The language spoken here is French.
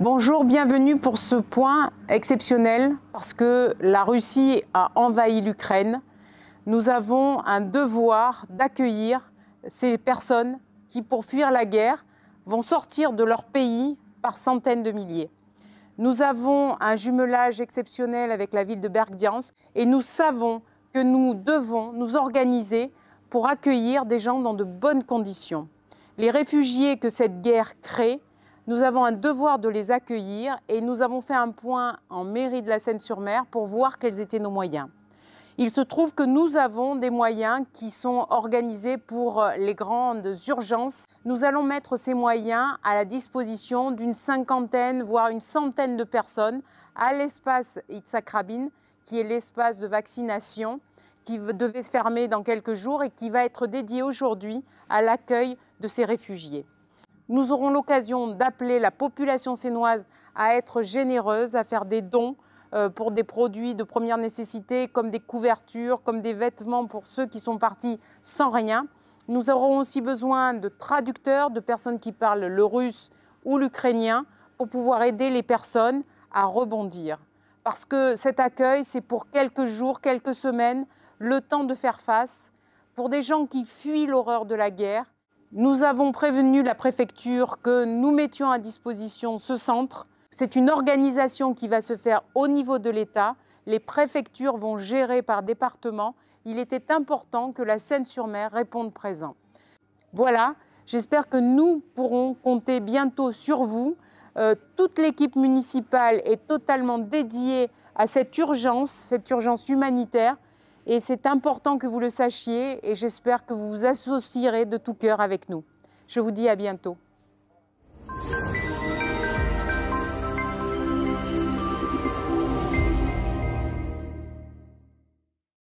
Bonjour, bienvenue pour ce point exceptionnel parce que la Russie a envahi l'Ukraine. Nous avons un devoir d'accueillir ces personnes qui, pour fuir la guerre, vont sortir de leur pays par centaines de milliers. Nous avons un jumelage exceptionnel avec la ville de Bergdiansk et nous savons que nous devons nous organiser pour accueillir des gens dans de bonnes conditions. Les réfugiés que cette guerre crée nous avons un devoir de les accueillir et nous avons fait un point en mairie de la Seine-sur-Mer pour voir quels étaient nos moyens. Il se trouve que nous avons des moyens qui sont organisés pour euh, les grandes urgences. Nous allons mettre ces moyens à la disposition d'une cinquantaine, voire une centaine de personnes à l'espace Itzakrabin, qui est l'espace de vaccination qui devait se fermer dans quelques jours et qui va être dédié aujourd'hui à l'accueil de ces réfugiés. Nous aurons l'occasion d'appeler la population sénoise à être généreuse, à faire des dons euh, pour des produits de première nécessité comme des couvertures, comme des vêtements pour ceux qui sont partis sans rien. Nous aurons aussi besoin de traducteurs, de personnes qui parlent le russe ou l'ukrainien pour pouvoir aider les personnes à rebondir. Parce que cet accueil, c'est pour quelques jours, quelques semaines, le temps de faire face. Pour des gens qui fuient l'horreur de la guerre, nous avons prévenu la préfecture que nous mettions à disposition ce centre. C'est une organisation qui va se faire au niveau de l'État. Les préfectures vont gérer par département. Il était important que la Seine-sur-Mer réponde présent. Voilà, j'espère que nous pourrons compter bientôt sur vous. Euh, toute l'équipe municipale est totalement dédiée à cette urgence, cette urgence humanitaire. Et c'est important que vous le sachiez et j'espère que vous vous associerez de tout cœur avec nous. Je vous dis à bientôt.